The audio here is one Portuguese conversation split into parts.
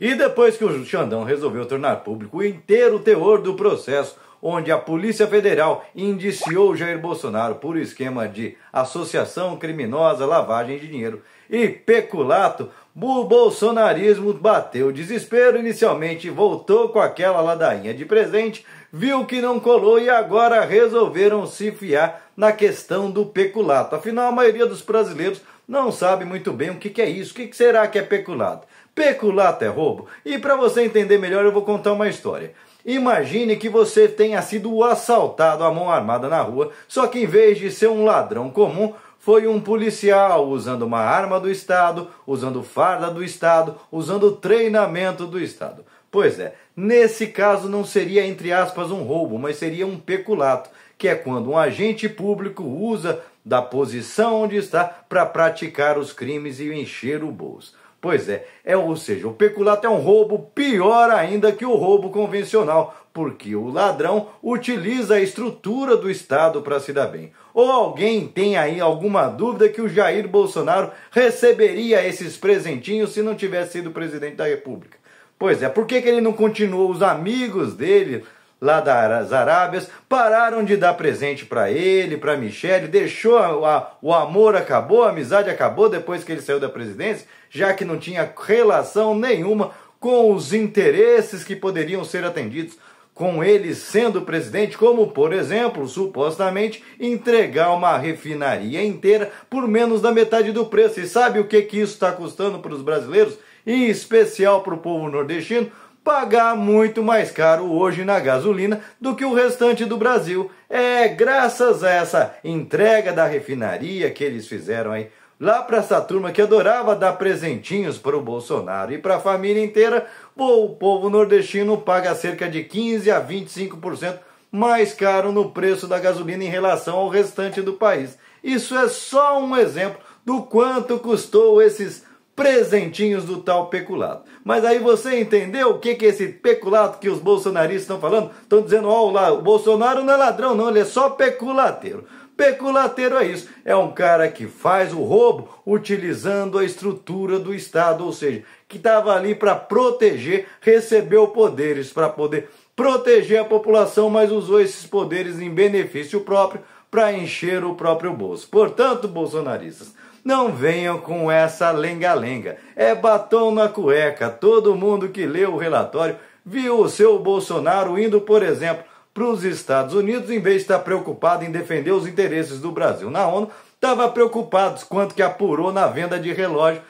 E depois que o Xandão resolveu tornar público o inteiro teor do processo, onde a Polícia Federal indiciou Jair Bolsonaro por esquema de associação criminosa, lavagem de dinheiro e peculato, o bolsonarismo bateu desespero inicialmente, voltou com aquela ladainha de presente, viu que não colou e agora resolveram se fiar na questão do peculato. Afinal, a maioria dos brasileiros não sabe muito bem o que, é isso, o que será que é peculato. Peculato é roubo? E para você entender melhor, eu vou contar uma história. Imagine que você tenha sido assaltado à mão armada na rua, só que em vez de ser um ladrão comum, foi um policial usando uma arma do Estado, usando farda do Estado, usando treinamento do Estado. Pois é, nesse caso não seria, entre aspas, um roubo, mas seria um peculato, que é quando um agente público usa da posição onde está para praticar os crimes e encher o bolso. Pois é, é, ou seja, o peculato é um roubo pior ainda que o roubo convencional, porque o ladrão utiliza a estrutura do Estado para se dar bem. Ou alguém tem aí alguma dúvida que o Jair Bolsonaro receberia esses presentinhos se não tivesse sido presidente da República? Pois é, por que, que ele não continuou os amigos dele lá das Arábias, pararam de dar presente para ele, para Michele, deixou a, a, o amor acabou, a amizade acabou depois que ele saiu da presidência, já que não tinha relação nenhuma com os interesses que poderiam ser atendidos com ele sendo presidente, como, por exemplo, supostamente entregar uma refinaria inteira por menos da metade do preço. E sabe o que, que isso está custando para os brasileiros, em especial para o povo nordestino? pagar muito mais caro hoje na gasolina do que o restante do Brasil. É graças a essa entrega da refinaria que eles fizeram aí lá para essa turma que adorava dar presentinhos para o Bolsonaro e para a família inteira, o povo nordestino paga cerca de 15 a 25% mais caro no preço da gasolina em relação ao restante do país. Isso é só um exemplo do quanto custou esses presentinhos do tal peculato. Mas aí você entendeu o que, que esse peculato que os bolsonaristas estão falando? Estão dizendo, ó, lá, o Bolsonaro não é ladrão, não, ele é só peculateiro. Peculateiro é isso, é um cara que faz o roubo utilizando a estrutura do Estado, ou seja, que estava ali para proteger, recebeu poderes para poder proteger a população, mas usou esses poderes em benefício próprio para encher o próprio bolso. Portanto, bolsonaristas, não venham com essa lenga-lenga. É batom na cueca. Todo mundo que leu o relatório viu o seu Bolsonaro indo, por exemplo, para os Estados Unidos, em vez de estar preocupado em defender os interesses do Brasil na ONU, estava preocupado quanto que apurou na venda de relógio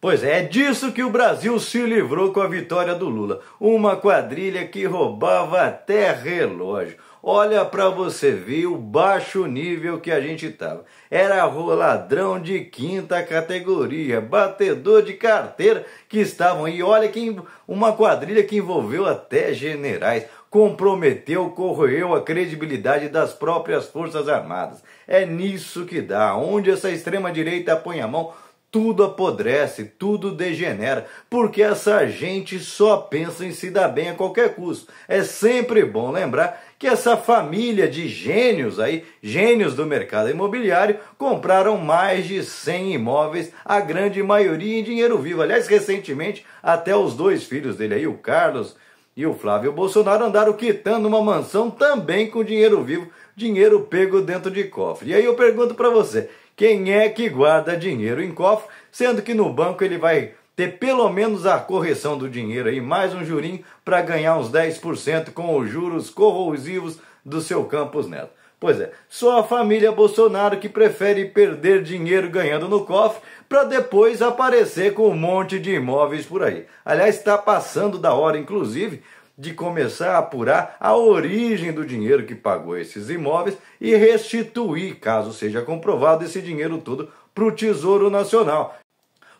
Pois é, é disso que o Brasil se livrou com a vitória do Lula. Uma quadrilha que roubava até relógio. Olha para você ver o baixo nível que a gente tava. Era ladrão de quinta categoria, batedor de carteira que estavam aí. Olha que uma quadrilha que envolveu até generais comprometeu, corroeu a credibilidade das próprias Forças Armadas. É nisso que dá, onde essa extrema-direita põe a mão, tudo apodrece, tudo degenera, porque essa gente só pensa em se dar bem a qualquer custo. É sempre bom lembrar que essa família de gênios aí, gênios do mercado imobiliário, compraram mais de 100 imóveis, a grande maioria em dinheiro vivo. Aliás, recentemente, até os dois filhos dele aí, o Carlos e o Flávio Bolsonaro andaram quitando uma mansão também com dinheiro vivo, dinheiro pego dentro de cofre. E aí eu pergunto para você, quem é que guarda dinheiro em cofre, sendo que no banco ele vai ter pelo menos a correção do dinheiro aí, mais um jurinho para ganhar uns 10% com os juros corrosivos do seu Campos Neto. Pois é, só a família Bolsonaro que prefere perder dinheiro ganhando no cofre para depois aparecer com um monte de imóveis por aí. Aliás, está passando da hora, inclusive, de começar a apurar a origem do dinheiro que pagou esses imóveis e restituir, caso seja comprovado, esse dinheiro todo para o Tesouro Nacional.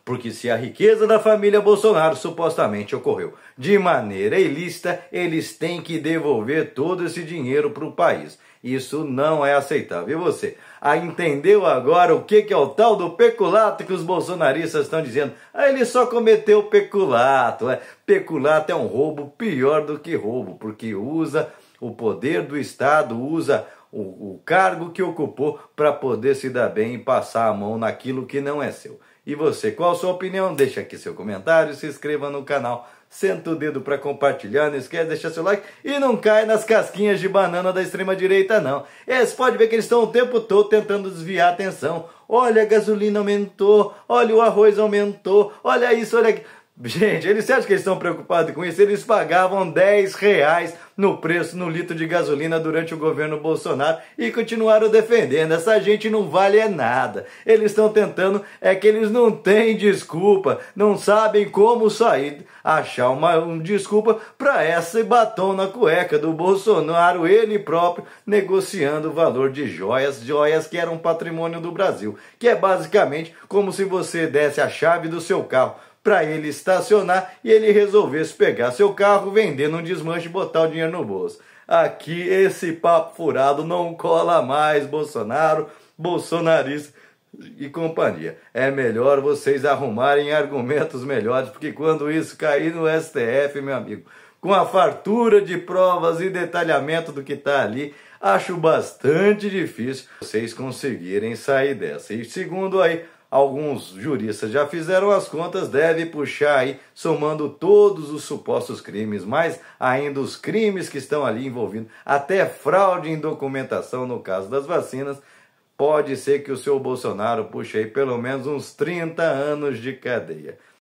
Porque se a riqueza da família Bolsonaro supostamente ocorreu de maneira ilícita, eles têm que devolver todo esse dinheiro para o país. Isso não é aceitável. E você? Ah, entendeu agora o que, que é o tal do peculato que os bolsonaristas estão dizendo? Ah, ele só cometeu peculato. É. Peculato é um roubo pior do que roubo, porque usa o poder do Estado, usa o, o cargo que ocupou para poder se dar bem e passar a mão naquilo que não é seu. E você, qual a sua opinião? Deixa aqui seu comentário, se inscreva no canal, senta o dedo para compartilhar, não esquece de deixar seu like e não cai nas casquinhas de banana da extrema direita não. Eles é, pode ver que eles estão o tempo todo tentando desviar a atenção. Olha, a gasolina aumentou, olha o arroz aumentou, olha isso, olha aquilo. Gente, eles acham que eles estão preocupados com isso? Eles pagavam 10 reais no preço no litro de gasolina durante o governo Bolsonaro e continuaram defendendo. Essa gente não vale é nada. Eles estão tentando, é que eles não têm desculpa, não sabem como sair, achar uma, uma desculpa para esse batom na cueca do Bolsonaro, ele próprio, negociando o valor de joias, joias que eram patrimônio do Brasil, que é basicamente como se você desse a chave do seu carro para ele estacionar e ele resolvesse pegar seu carro, vender num desmanche e botar o dinheiro no bolso. Aqui esse papo furado não cola mais, Bolsonaro, bolsonarista e companhia. É melhor vocês arrumarem argumentos melhores, porque quando isso cair no STF, meu amigo, com a fartura de provas e detalhamento do que está ali, acho bastante difícil vocês conseguirem sair dessa. E segundo aí, alguns juristas já fizeram as contas, deve puxar aí, somando todos os supostos crimes, mais ainda os crimes que estão ali envolvidos, até fraude em documentação no caso das vacinas, pode ser que o seu Bolsonaro puxe aí pelo menos uns 30 anos de cadeia.